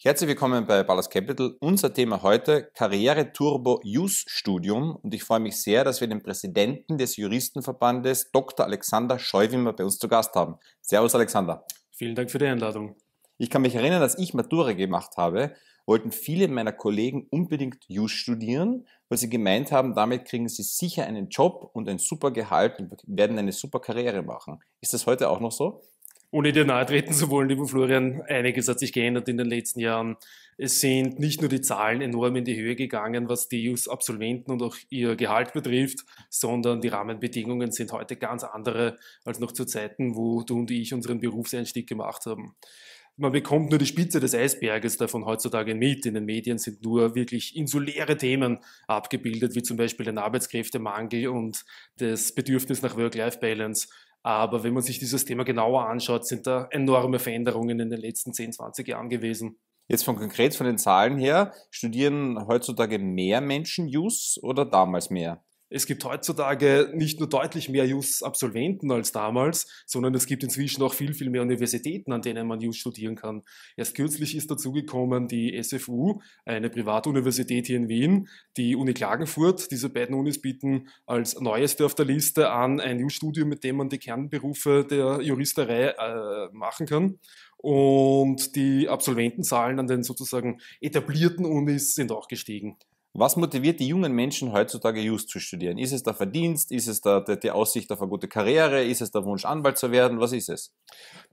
Herzlich willkommen bei Ballas Capital. Unser Thema heute Karriere Turbo Jus Studium und ich freue mich sehr, dass wir den Präsidenten des Juristenverbandes Dr. Alexander Scheuwimmer bei uns zu Gast haben. Servus Alexander. Vielen Dank für die Einladung. Ich kann mich erinnern, als ich Matura gemacht habe, wollten viele meiner Kollegen unbedingt Jus studieren, weil sie gemeint haben, damit kriegen sie sicher einen Job und ein super Gehalt und werden eine super Karriere machen. Ist das heute auch noch so? ohne dir nahe treten zu wollen, lieber Florian, einiges hat sich geändert in den letzten Jahren. Es sind nicht nur die Zahlen enorm in die Höhe gegangen, was die JUS-Absolventen und auch ihr Gehalt betrifft, sondern die Rahmenbedingungen sind heute ganz andere als noch zu Zeiten, wo du und ich unseren Berufseinstieg gemacht haben. Man bekommt nur die Spitze des Eisberges davon heutzutage mit. In den Medien sind nur wirklich insuläre Themen abgebildet, wie zum Beispiel den Arbeitskräftemangel und das Bedürfnis nach Work-Life-Balance. Aber wenn man sich dieses Thema genauer anschaut, sind da enorme Veränderungen in den letzten 10, 20 Jahren gewesen. Jetzt von konkret von den Zahlen her, studieren heutzutage mehr Menschen Use oder damals mehr? Es gibt heutzutage nicht nur deutlich mehr JUS-Absolventen als damals, sondern es gibt inzwischen auch viel, viel mehr Universitäten, an denen man JUS studieren kann. Erst kürzlich ist dazugekommen die SFU, eine Privatuniversität hier in Wien, die Uni Klagenfurt. Diese beiden Unis bieten als neueste auf der Liste an ein JUS-Studium, mit dem man die Kernberufe der Juristerei äh, machen kann. Und die Absolventenzahlen an den sozusagen etablierten Unis sind auch gestiegen. Was motiviert die jungen Menschen heutzutage Just zu studieren? Ist es der Verdienst? Ist es der, der, die Aussicht auf eine gute Karriere? Ist es der Wunsch, Anwalt zu werden? Was ist es?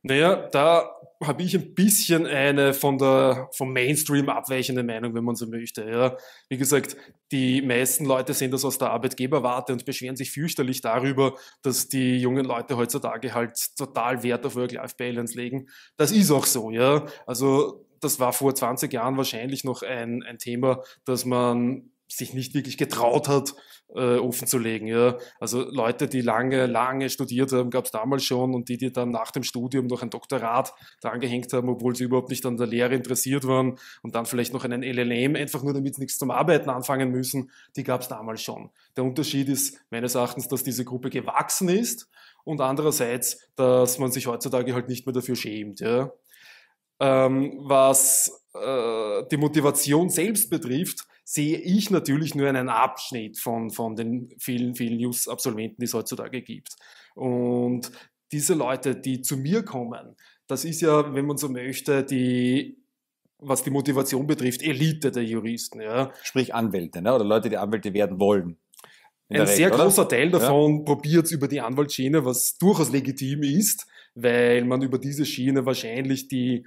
Naja, da habe ich ein bisschen eine von der, vom Mainstream abweichende Meinung, wenn man so möchte. Ja. Wie gesagt, die meisten Leute sehen das aus der Arbeitgeberwarte und beschweren sich fürchterlich darüber, dass die jungen Leute heutzutage halt total Wert auf Work-Life-Balance legen. Das ist auch so, ja. Also das war vor 20 Jahren wahrscheinlich noch ein, ein Thema, das man sich nicht wirklich getraut hat, äh, offenzulegen. Ja. Also Leute, die lange, lange studiert haben, gab es damals schon und die, die dann nach dem Studium noch ein Doktorat drangehängt haben, obwohl sie überhaupt nicht an der Lehre interessiert waren und dann vielleicht noch einen LLM, einfach nur damit sie nichts zum Arbeiten anfangen müssen, die gab es damals schon. Der Unterschied ist meines Erachtens, dass diese Gruppe gewachsen ist und andererseits, dass man sich heutzutage halt nicht mehr dafür schämt. Ja. Ähm, was äh, die Motivation selbst betrifft, sehe ich natürlich nur einen Abschnitt von, von den vielen, vielen jus absolventen die es heutzutage gibt. Und diese Leute, die zu mir kommen, das ist ja, wenn man so möchte, die was die Motivation betrifft, Elite der Juristen. Ja. Sprich Anwälte, ne? oder Leute, die Anwälte werden wollen. Ein Regel, sehr oder? großer Teil davon ja. probiert es über die Anwaltschiene, was durchaus legitim ist, weil man über diese Schiene wahrscheinlich die,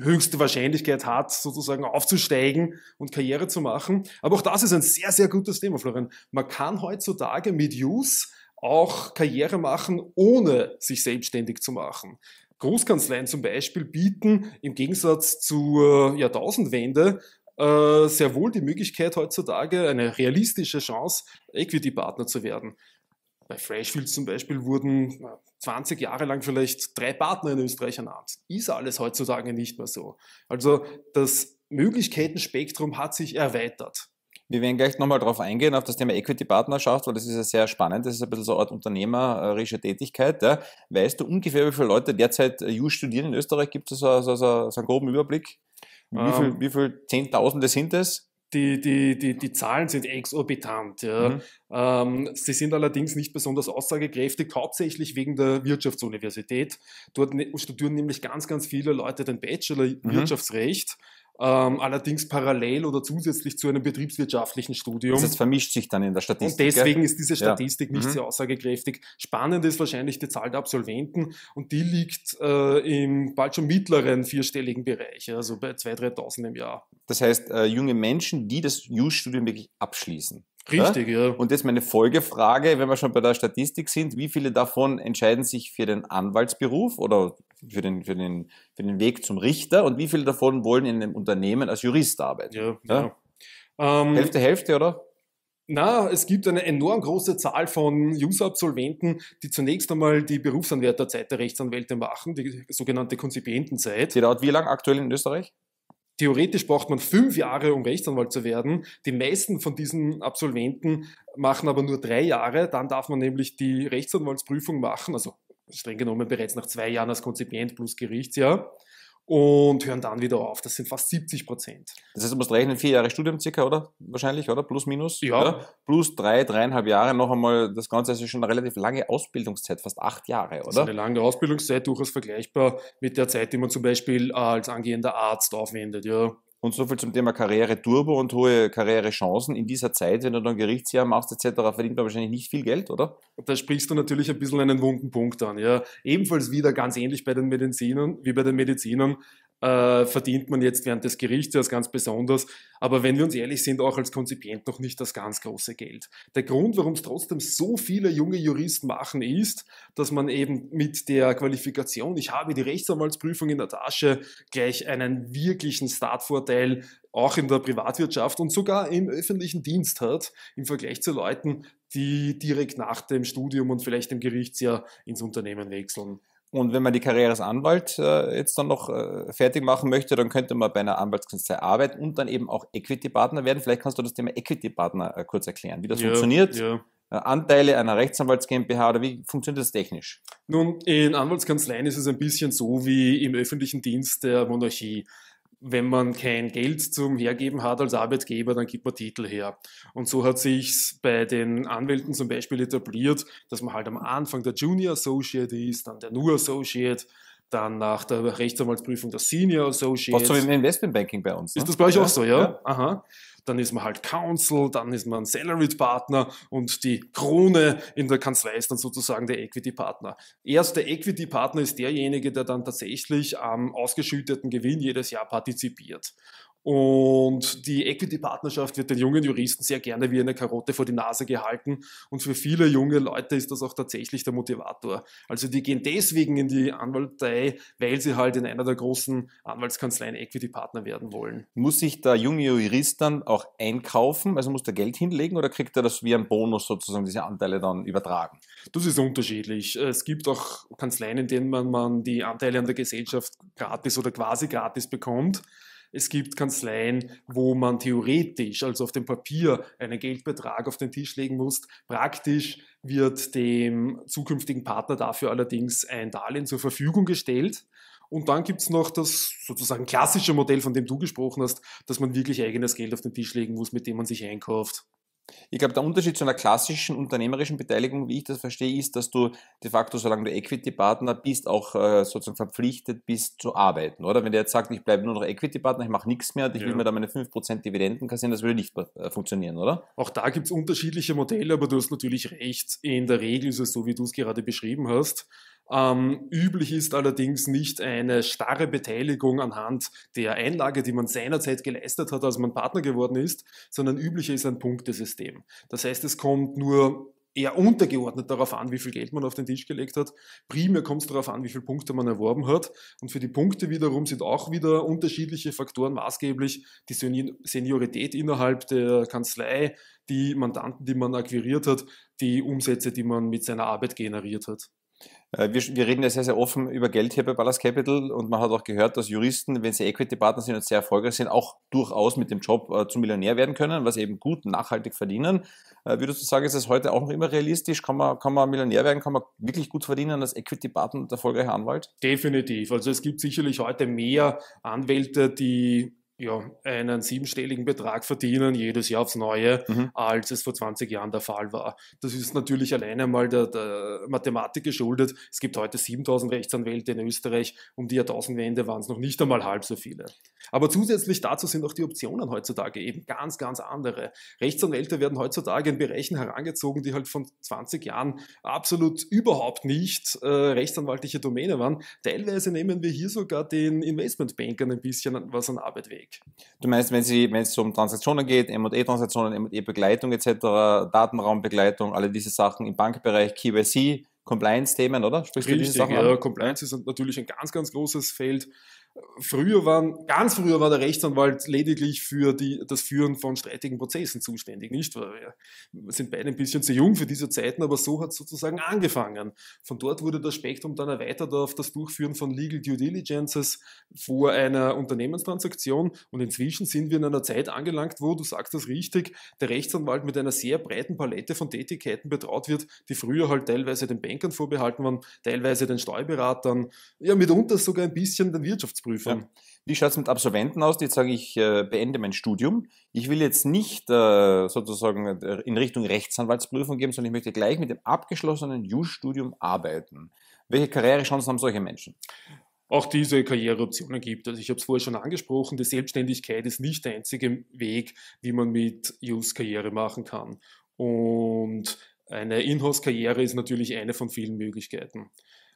höchste Wahrscheinlichkeit hat, sozusagen aufzusteigen und Karriere zu machen. Aber auch das ist ein sehr, sehr gutes Thema, Florian. Man kann heutzutage mit Use auch Karriere machen, ohne sich selbstständig zu machen. Großkanzleien zum Beispiel bieten im Gegensatz zur äh, Jahrtausendwende äh, sehr wohl die Möglichkeit heutzutage, eine realistische Chance, Equity-Partner zu werden. Bei Freshfields zum Beispiel wurden 20 Jahre lang vielleicht drei Partner in Österreich ernannt. Ist alles heutzutage nicht mehr so. Also das Möglichkeitenspektrum hat sich erweitert. Wir werden gleich nochmal darauf eingehen, auf das Thema Equity-Partnerschaft, weil das ist ja sehr spannend. Das ist ein bisschen so eine Art unternehmerische Tätigkeit. Ja. Weißt du ungefähr, wie viele Leute derzeit äh, JU studieren in Österreich? Gibt es so, so, so, so einen groben Überblick? Wie ähm, viele Zehntausende sind es? die, die, die, die Zahlen sind exorbitant. Ja. Mhm. Ähm, sie sind allerdings nicht besonders aussagekräftig, hauptsächlich wegen der Wirtschaftsuniversität. Dort ne, studieren nämlich ganz, ganz viele Leute den Bachelor mhm. Wirtschaftsrecht ähm, allerdings parallel oder zusätzlich zu einem betriebswirtschaftlichen Studium. Das vermischt sich dann in der Statistik. Und deswegen ist diese Statistik ja. nicht mhm. sehr aussagekräftig. Spannend ist wahrscheinlich die Zahl der Absolventen und die liegt äh, im bald schon mittleren vierstelligen Bereich, also bei 2.000, 3.000 im Jahr. Das heißt, äh, junge Menschen, die das jus studium wirklich abschließen. Richtig, ja? ja. Und jetzt meine Folgefrage, wenn wir schon bei der Statistik sind, wie viele davon entscheiden sich für den Anwaltsberuf oder für den, für den, für den Weg zum Richter und wie viele davon wollen in einem Unternehmen als Jurist arbeiten? Ja, ja. Genau. Ähm, Hälfte, Hälfte, oder? Na, es gibt eine enorm große Zahl von User-Absolventen, die zunächst einmal die Berufsanwärterzeit der Rechtsanwälte machen, die sogenannte Konzipientenzeit. Die dauert wie lang aktuell in Österreich? Theoretisch braucht man fünf Jahre, um Rechtsanwalt zu werden. Die meisten von diesen Absolventen machen aber nur drei Jahre. Dann darf man nämlich die Rechtsanwaltsprüfung machen, also streng genommen bereits nach zwei Jahren als Konzipient plus Gerichtsjahr und hören dann wieder auf. Das sind fast 70 Prozent. Das heißt, du musst rechnen, vier Jahre Studium circa, oder? Wahrscheinlich, oder? Plus, minus? Ja. Oder? Plus drei, dreieinhalb Jahre, noch einmal, das Ganze ist schon eine relativ lange Ausbildungszeit, fast acht Jahre, oder? Das ist eine lange Ausbildungszeit, durchaus vergleichbar mit der Zeit, die man zum Beispiel äh, als angehender Arzt aufwendet, ja. Und so viel zum Thema Karriere Turbo und hohe Karrierechancen. In dieser Zeit, wenn du dann Gerichtsjahr machst etc., verdient man wahrscheinlich nicht viel Geld, oder? Da sprichst du natürlich ein bisschen einen wunden Punkt an. Ja. Ebenfalls wieder ganz ähnlich bei den Medizinern wie bei den Medizinern äh, verdient man jetzt während des Gerichtsjahres ganz besonders, aber wenn wir uns ehrlich sind, auch als Konzipient noch nicht das ganz große Geld. Der Grund, warum es trotzdem so viele junge Juristen machen, ist, dass man eben mit der Qualifikation, ich habe die Rechtsanwaltsprüfung in der Tasche, gleich einen wirklichen Startvorteil auch in der Privatwirtschaft und sogar im öffentlichen Dienst hat, im Vergleich zu Leuten, die direkt nach dem Studium und vielleicht im Gerichtsjahr ins Unternehmen wechseln. Und wenn man die Karriere als Anwalt äh, jetzt dann noch äh, fertig machen möchte, dann könnte man bei einer Anwaltskanzlei arbeiten und dann eben auch Equity-Partner werden. Vielleicht kannst du das Thema Equity-Partner äh, kurz erklären, wie das ja, funktioniert. Ja. Äh, Anteile einer Rechtsanwalts GmbH oder wie funktioniert das technisch? Nun, in Anwaltskanzleien ist es ein bisschen so wie im öffentlichen Dienst der Monarchie wenn man kein Geld zum Hergeben hat als Arbeitgeber, dann gibt man Titel her. Und so hat sich bei den Anwälten zum Beispiel etabliert, dass man halt am Anfang der Junior Associate ist, dann der New Associate, dann nach der Rechtsanwaltsprüfung der Senior Associate. Was so im Investmentbanking bei uns. Ne? Ist das bei euch ja, auch so, ja? ja? Aha dann ist man halt Counsel, dann ist man Salaried Partner und die Krone in der Kanzlei ist dann sozusagen der Equity Partner. Erst der Equity Partner ist derjenige, der dann tatsächlich am ausgeschütteten Gewinn jedes Jahr partizipiert. Und die Equity-Partnerschaft wird den jungen Juristen sehr gerne wie eine Karotte vor die Nase gehalten. Und für viele junge Leute ist das auch tatsächlich der Motivator. Also die gehen deswegen in die Anwaltei, weil sie halt in einer der großen Anwaltskanzleien Equity-Partner werden wollen. Muss sich der junge Jurist dann auch einkaufen? Also muss der Geld hinlegen oder kriegt er das wie ein Bonus sozusagen, diese Anteile dann übertragen? Das ist unterschiedlich. Es gibt auch Kanzleien, in denen man, die Anteile an der Gesellschaft gratis oder quasi gratis bekommt. Es gibt Kanzleien, wo man theoretisch, also auf dem Papier, einen Geldbetrag auf den Tisch legen muss. Praktisch wird dem zukünftigen Partner dafür allerdings ein Darlehen zur Verfügung gestellt. Und dann gibt es noch das sozusagen klassische Modell, von dem du gesprochen hast, dass man wirklich eigenes Geld auf den Tisch legen muss, mit dem man sich einkauft. Ich glaube, der Unterschied zu einer klassischen unternehmerischen Beteiligung, wie ich das verstehe, ist, dass du de facto, solange du Equity-Partner bist, auch äh, sozusagen verpflichtet bist zu arbeiten, oder? Wenn der jetzt sagt, ich bleibe nur noch Equity-Partner, ich mache nichts mehr ich ja. will mir da meine 5% Dividenden kassieren, das würde nicht äh, funktionieren, oder? Auch da gibt es unterschiedliche Modelle, aber du hast natürlich recht. In der Regel ist es so, wie du es gerade beschrieben hast. Ähm, üblich ist allerdings nicht eine starre Beteiligung anhand der Einlage, die man seinerzeit geleistet hat, als man Partner geworden ist, sondern üblicher ist ein Punktesystem. Das heißt, es kommt nur eher untergeordnet darauf an, wie viel Geld man auf den Tisch gelegt hat. Primär kommt es darauf an, wie viele Punkte man erworben hat. Und für die Punkte wiederum sind auch wieder unterschiedliche Faktoren maßgeblich. Die Seniorität innerhalb der Kanzlei, die Mandanten, die man akquiriert hat, die Umsätze, die man mit seiner Arbeit generiert hat. Äh, wir, wir, reden ja sehr, sehr offen über Geld hier bei Ballas Capital und man hat auch gehört, dass Juristen, wenn sie Equity-Partner sind und sehr erfolgreich sind, auch durchaus mit dem Job äh, zum Millionär werden können, was eben gut nachhaltig verdienen. Äh, würdest du sagen, ist das heute auch noch immer realistisch? Kann man, kann man Millionär werden? Kann man wirklich gut verdienen als Equity-Partner und erfolgreicher Anwalt? Definitiv. Also es gibt sicherlich heute mehr Anwälte, die ja, einen siebenstelligen Betrag verdienen, jedes Jahr aufs Neue, mhm. als es vor 20 Jahren der Fall war. Das ist natürlich alleine mal der, der Mathematik geschuldet. Es gibt heute 7000 Rechtsanwälte in Österreich, um die Jahrtausendwende waren es noch nicht einmal halb so viele. Aber zusätzlich dazu sind auch die Optionen heutzutage eben ganz, ganz andere. Rechtsanwälte werden heutzutage in Bereichen herangezogen, die halt von 20 Jahren absolut überhaupt nicht äh, rechtsanwaltliche Domäne waren. Teilweise nehmen wir hier sogar den Investmentbankern ein bisschen was an Arbeit weg. Du meinst, wenn, sie, wenn es um Transaktionen geht, M&E-Transaktionen, M&E-Begleitung etc., Datenraumbegleitung, alle diese Sachen im Bankbereich, KYC, Compliance-Themen, oder? Sprichst Richtig, du diese Sachen ja, an? Compliance ist natürlich ein ganz, ganz großes Feld. Früher waren, ganz früher war der Rechtsanwalt lediglich für die, das Führen von streitigen Prozessen zuständig, nicht? Wir sind beide ein bisschen zu jung für diese Zeiten, aber so hat es sozusagen angefangen. Von dort wurde das Spektrum dann erweitert auf das Durchführen von Legal Due Diligences vor einer Unternehmenstransaktion und inzwischen sind wir in einer Zeit angelangt, wo, du sagst das richtig, der Rechtsanwalt mit einer sehr breiten Palette von Tätigkeiten betraut wird, die früher halt teilweise den Bankern vorbehalten waren, teilweise den Steuerberatern, ja mitunter sogar ein bisschen den Wirtschaftsprüfern. Abschlussprüfung. Ja. Wie schaut es mit Absolventen aus, die jetzt sagen, ich äh, beende mein Studium? Ich will jetzt nicht äh, sozusagen äh, in Richtung Rechtsanwaltsprüfung gehen, sondern ich möchte gleich mit dem abgeschlossenen Jus-Studium arbeiten. Welche Karrierechancen haben solche Menschen? auch diese Karriereoptionen gibt. Also ich habe es vorher schon angesprochen, die Selbstständigkeit ist nicht der einzige Weg, wie man mit Jus Karriere machen kann. Und eine Inhouse-Karriere ist natürlich eine von vielen Möglichkeiten.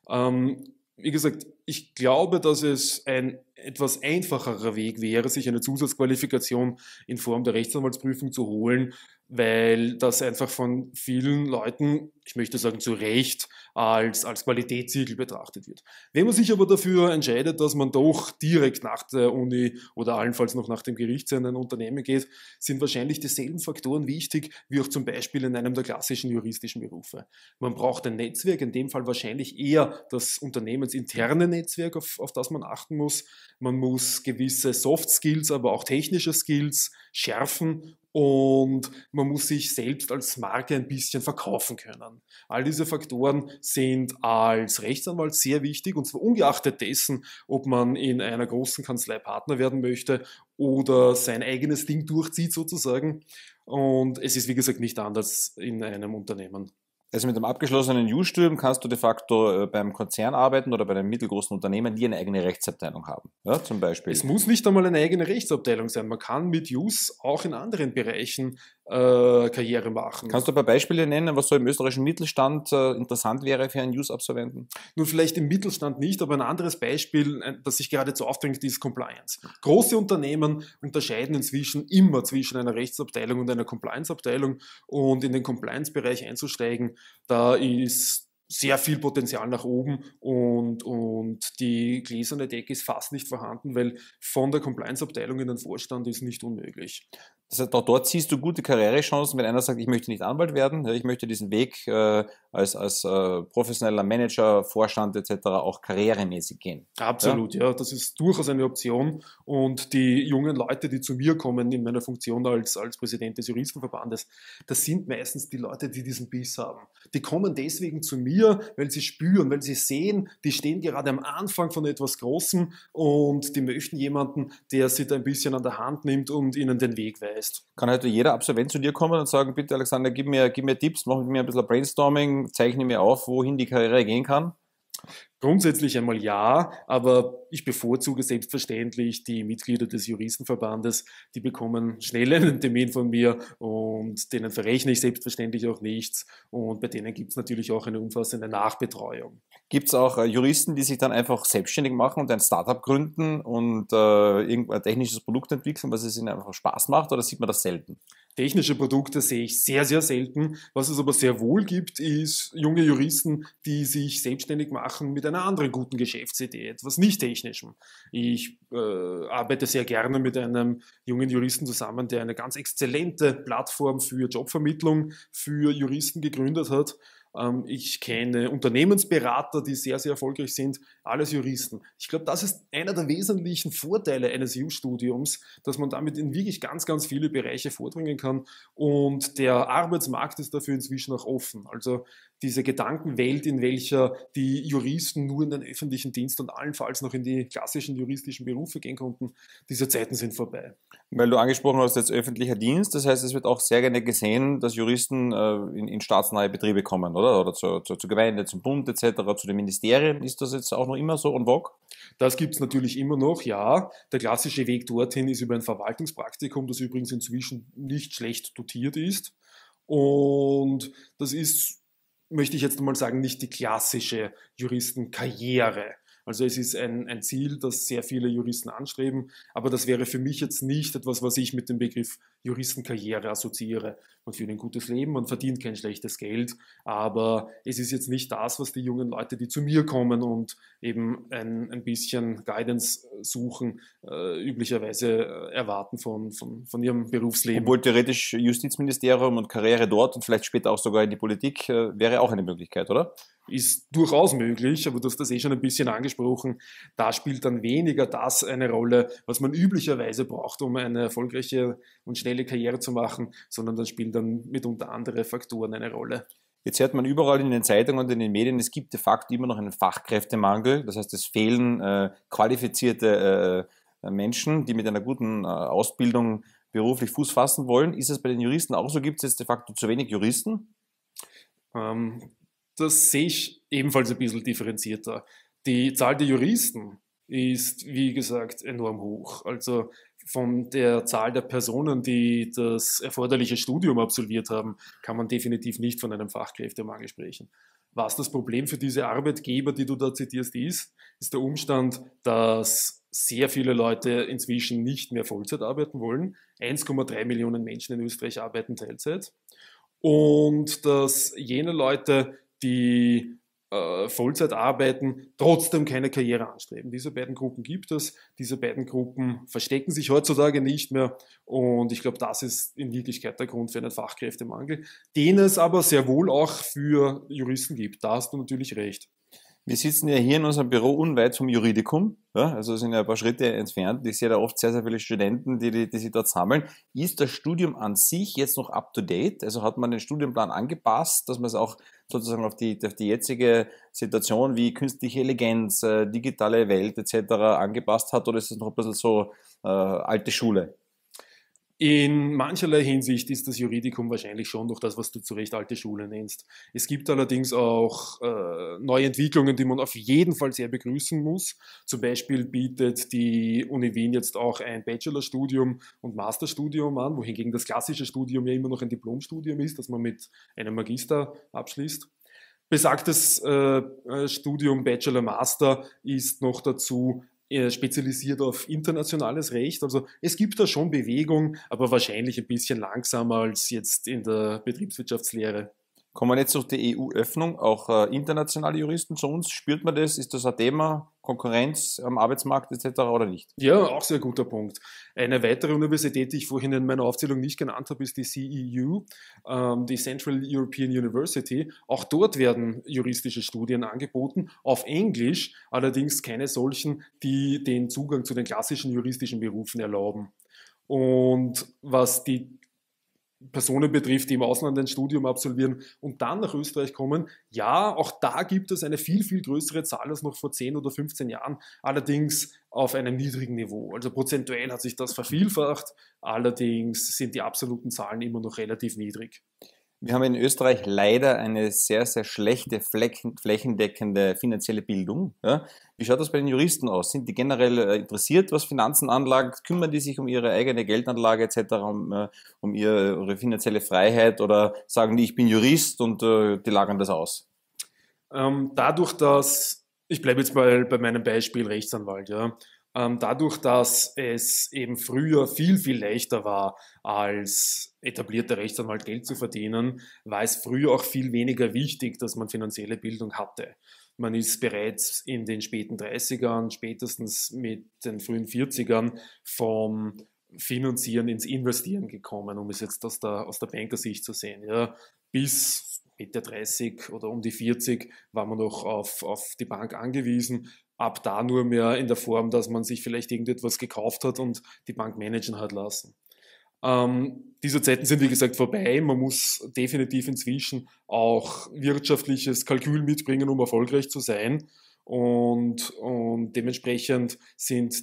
Ähm, wie gesagt, ich glaube, dass es ein etwas einfacherer Weg wäre, sich eine Zusatzqualifikation in Form der Rechtsanwaltsprüfung zu holen, weil das einfach von vielen Leuten, ich möchte sagen zu Recht, als, als Qualitätssiegel betrachtet wird. Wenn man sich aber dafür entscheidet, dass man doch direkt nach der Uni oder allenfalls noch nach dem Gericht in ein Unternehmen geht, sind wahrscheinlich dieselben Faktoren wichtig wie auch zum Beispiel in einem der klassischen juristischen Berufe. Man braucht ein Netzwerk, in dem Fall wahrscheinlich eher das unternehmensinterne Netzwerk, Netzwerk, auf, auf das man achten muss. Man muss gewisse Soft Skills, aber auch technische Skills schärfen und man muss sich selbst als Marke ein bisschen verkaufen können. All diese Faktoren sind als Rechtsanwalt sehr wichtig und zwar ungeachtet dessen, ob man in einer großen Kanzlei Partner werden möchte oder sein eigenes Ding durchzieht sozusagen. Und es ist wie gesagt nicht anders in einem Unternehmen. Also mit einem abgeschlossenen U-Studium kannst du de facto äh, beim Konzern arbeiten oder bei einem mittelgroßen Unternehmen, die eine eigene Rechtsabteilung haben, ja, zum Beispiel. Es muss nicht einmal eine eigene Rechtsabteilung sein. Man kann mit Use auch in anderen Bereichen äh, Karriere machen. Kannst du ein paar Beispiele nennen, was so im österreichischen Mittelstand äh, interessant wäre für einen News-Absolventen? Nun, vielleicht im Mittelstand nicht, aber ein anderes Beispiel, äh, das sich geradezu aufdringt, ist Compliance. Große Unternehmen unterscheiden inzwischen immer zwischen einer Rechtsabteilung und einer Compliance-Abteilung und in den Compliance-Bereich einzusteigen, da ist sehr viel Potenzial nach oben und, und die gläserne Decke ist fast nicht vorhanden, weil von der Compliance-Abteilung in den Vorstand ist nicht unmöglich. Das heißt, auch dort siehst du gute Karrierechancen, wenn einer sagt, ich möchte nicht Anwalt werden, ich möchte diesen Weg äh, als, als äh, professioneller Manager, Vorstand etc. auch karrieremäßig gehen. Absolut, ja? ja? das ist durchaus eine Option. Und die jungen Leute, die zu mir kommen in meiner Funktion als, als Präsident des Juristenverbandes, das sind meistens die Leute, die diesen Biss haben. Die kommen deswegen zu mir, weil sie spüren, weil sie sehen, die stehen gerade am Anfang von etwas Großem und die möchten jemanden, der sie da ein bisschen an der Hand nimmt und ihnen den Weg weist ist. Kann heute halt jeder Absolvent zu dir kommen und sagen, bitte Alexander, gib mir, gib mir Tipps, mach mit mir ein bisschen Brainstorming, zeichne mir auf, wohin die Karriere gehen kann? Grundsätzlich einmal ja, aber ich bevorzuge selbstverständlich die Mitglieder des Juristenverbandes. Die bekommen schnell einen Termin von mir und denen verrechne ich selbstverständlich auch nichts. Und bei denen gibt es natürlich auch eine umfassende Nachbetreuung. Gibt es auch äh, Juristen, die sich dann einfach selbstständig machen und ein Startup gründen und äh, irgendein technisches Produkt entwickeln, was es ihnen einfach Spaß macht? Oder sieht man das selten? Technische Produkte sehe ich sehr, sehr selten. Was es aber sehr wohl gibt, ist junge Juristen, die sich selbstständig machen mit irgendeiner anderen guten Geschäftsidee, etwas nicht technischem. Ich äh, arbeite sehr gerne mit einem jungen Juristen zusammen, der eine ganz exzellente Plattform für Jobvermittlung für Juristen gegründet hat ähm, ich kenne Unternehmensberater, die sehr, sehr erfolgreich sind, alles Juristen. Ich glaube, das ist einer der wesentlichen Vorteile eines EU-Studiums, dass man damit in wirklich ganz, ganz viele Bereiche vordringen kann und der Arbeitsmarkt ist dafür inzwischen auch offen. Also diese Gedankenwelt, in welcher die Juristen nur in den öffentlichen Dienst und allenfalls noch in die klassischen juristischen Berufe gehen konnten, diese Zeiten sind vorbei. Weil du angesprochen hast, jetzt öffentlicher Dienst, das heißt, es wird auch sehr gerne gesehen, dass Juristen äh, in, in staatsnahe Betriebe kommen, oder? Oder zur, zur, zur Gemeinde, zum Bund etc., zu den Ministerien. Ist das jetzt auch noch immer so on vogue? Das gibt es natürlich immer noch, ja. Der klassische Weg dorthin ist über ein Verwaltungspraktikum, das übrigens inzwischen nicht schlecht dotiert ist. Und das ist, möchte ich jetzt mal sagen, nicht die klassische Juristenkarriere. Also es ist ein, ein Ziel, das sehr viele Juristen anstreben, aber das wäre für mich jetzt nicht etwas, was ich mit dem Begriff Juristenkarriere assoziiere. Man führt ein gutes Leben, man verdient kein schlechtes Geld, aber es ist jetzt nicht das, was die jungen Leute, die zu mir kommen und eben ein, ein bisschen Guidance suchen, äh, üblicherweise äh, erwarten von, von, von ihrem Berufsleben. Obwohl theoretisch Justizministerium und Karriere dort und vielleicht später auch sogar in die Politik äh, wäre auch eine Möglichkeit, oder? Ist durchaus möglich, aber du hast das eh schon ein bisschen angesprochen angesprochen, da spielt dann weniger das eine Rolle, was man üblicherweise braucht, um eine erfolgreiche und schnelle Karriere zu machen, sondern dann spielen dann mitunter andere Faktoren eine Rolle. Jetzt hört man überall in den Zeitungen und in den Medien, es gibt de facto immer noch einen Fachkräftemangel. Das heißt, es fehlen äh, qualifizierte äh, Menschen, die mit einer guten äh, Ausbildung beruflich Fuß fassen wollen. Ist es bei den Juristen auch so? Gibt es jetzt de facto zu wenig Juristen? Ähm, das sehe ich ebenfalls ein bisschen differenzierter. Die Zahl der Juristen ist, wie gesagt, enorm hoch. Also von der Zahl der Personen, die das erforderliche Studium absolviert haben, kann man definitiv nicht von einem Fachkräftemangel sprechen. Was das Problem für diese Arbeitgeber, die du da zitierst, ist, ist der Umstand, dass sehr viele Leute inzwischen nicht mehr Vollzeit arbeiten wollen. 1,3 Millionen Menschen in Österreich arbeiten Teilzeit. Und dass jene Leute, die äh, Vollzeit arbeiten, trotzdem keine Karriere anstreben. Diese beiden Gruppen gibt es, diese beiden Gruppen verstecken sich heutzutage nicht mehr und ich glaube, das ist in Wirklichkeit der Grund für einen Fachkräftemangel, den es aber sehr wohl auch für Juristen gibt. Da hast du natürlich recht. Wir sitzen ja hier in unserem Büro unweit vom Juridikum, ja, also sind ja ein paar Schritte entfernt. Ich sehe da oft sehr, sehr viele Studenten, die, die, die sich dort sammeln. Ist das Studium an sich jetzt noch up to date? Also hat man den Studienplan angepasst, dass man es auch sozusagen auf die, auf die jetzige Situation wie künstliche Intelligenz, äh, digitale Welt etc. angepasst hat? Oder ist es noch ein bisschen so äh, alte Schule? In mancherlei Hinsicht ist das Juridikum wahrscheinlich schon noch das, was du zu Recht alte Schule nennst. Es gibt allerdings auch äh, neue Entwicklungen, die man auf jeden Fall sehr begrüßen muss. Zum Beispiel bietet die Uni Wien jetzt auch ein Bachelorstudium und Masterstudium an, wohingegen das klassische Studium ja immer noch ein Diplomstudium ist, das man mit einem Magister abschließt. Besagtes äh, äh Studium Bachelor-Master ist noch dazu äh, spezialisiert auf internationales Recht. Also es gibt da schon Bewegung, aber wahrscheinlich ein bisschen langsamer als jetzt in der Betriebswirtschaftslehre. Kommen jetzt noch die EU-Öffnung auch äh, internationale Juristen zu uns? Spürt man das? Ist das ein Thema? Konkurrenz am Arbeitsmarkt etc. oder nicht? Ja, auch sehr guter Punkt. Eine weitere Universität, die ich vorhin in meiner Aufzählung nicht genannt habe, ist die CEU, ähm, die Central European University. Auch dort werden juristische Studien angeboten, auf Englisch, allerdings keine solchen, die den Zugang zu den klassischen juristischen Berufen erlauben. Und was die Personen betrifft, die im Ausland ein Studium absolvieren und dann nach Österreich kommen. Ja, auch da gibt es eine viel, viel größere Zahl als noch vor 10 oder 15 Jahren, allerdings auf einem niedrigen Niveau. Also prozentuell hat sich das vervielfacht, allerdings sind die absoluten Zahlen immer noch relativ niedrig. Wir haben in Österreich leider eine sehr, sehr schlechte flächendeckende finanzielle Bildung. Ja, wie schaut das bei den Juristen aus? Sind die generell äh, interessiert, was Finanzen anlagt? Kümmern die sich um ihre eigene Geldanlage etc., um, äh, um ihre finanzielle Freiheit oder sagen die, ich bin Jurist und uh, die lagern das aus? Ähm, dadurch, dass, ich bleibe jetzt mal bei meinem Beispiel Rechtsanwalt, ja, ähm, dadurch, dass es eben früher viel, viel leichter war, als etablierter Rechtsanwalt Geld zu verdienen, war es früher auch viel weniger wichtig, dass man finanzielle Bildung hatte. Man ist bereits in den späten 30ern, spätestens mit den frühen 40ern vom Finanzieren ins Investieren gekommen, um es jetzt aus der, aus der Bankersicht zu sehen. Ja. Bis Mitte 30 oder um die 40 war man noch auf, auf die Bank angewiesen ab da nur mehr in der Form, dass man sich vielleicht irgendetwas gekauft hat und die Bank managen hat lassen. Ähm, diese Zeiten sind, wie gesagt, vorbei. Man muss definitiv inzwischen auch wirtschaftliches Kalkül mitbringen, um erfolgreich zu sein. Und, und dementsprechend sind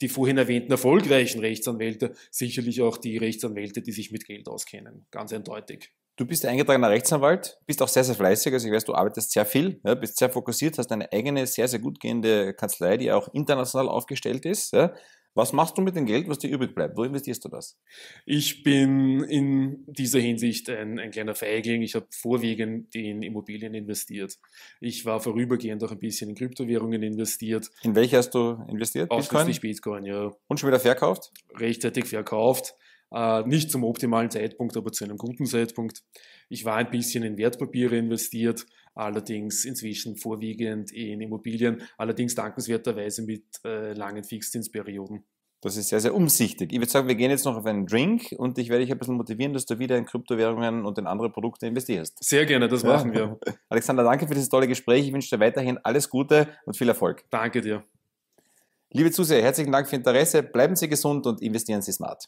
die vorhin erwähnten erfolgreichen Rechtsanwälte sicherlich auch die Rechtsanwälte, die sich mit Geld auskennen. Ganz eindeutig. Du bist eingetragener Rechtsanwalt, bist auch sehr, sehr fleißig. Also ich weiß, du arbeitest sehr viel, ja, bist sehr fokussiert, hast eine eigene, sehr, sehr gut gehende Kanzlei, die auch international aufgestellt ist. Ja. Was machst du mit dem Geld, was dir übrig bleibt? Wo investierst du das? Ich bin in dieser Hinsicht ein, ein kleiner Feigling. Ich habe vorwiegend in Immobilien investiert. Ich war vorübergehend auch ein bisschen in Kryptowährungen investiert. In welche hast du investiert? Ausschließlich Bitcoin? Bitcoin, ja. Und schon wieder verkauft? Rechtzeitig verkauft. Äh, nicht zum optimalen Zeitpunkt, aber zu einem guten Zeitpunkt. Ich war ein bisschen in Wertpapiere investiert, allerdings inzwischen vorwiegend in Immobilien, allerdings dankenswerterweise mit äh, langen Fixzinsperioden. Das ist sehr, sehr umsichtig. Ich würde sagen, wir gehen jetzt noch auf einen Drink und ich werde dich ein bisschen motivieren, dass du wieder in Kryptowährungen und in andere Produkte investierst. Sehr gerne, das machen ja. wir. Alexander, danke für dieses tolle Gespräch. Ich wünsche dir weiterhin alles Gute und viel Erfolg. Danke dir. Liebe Zuseher, herzlichen Dank für Ihr Interesse. Bleiben Sie gesund und investieren Sie smart.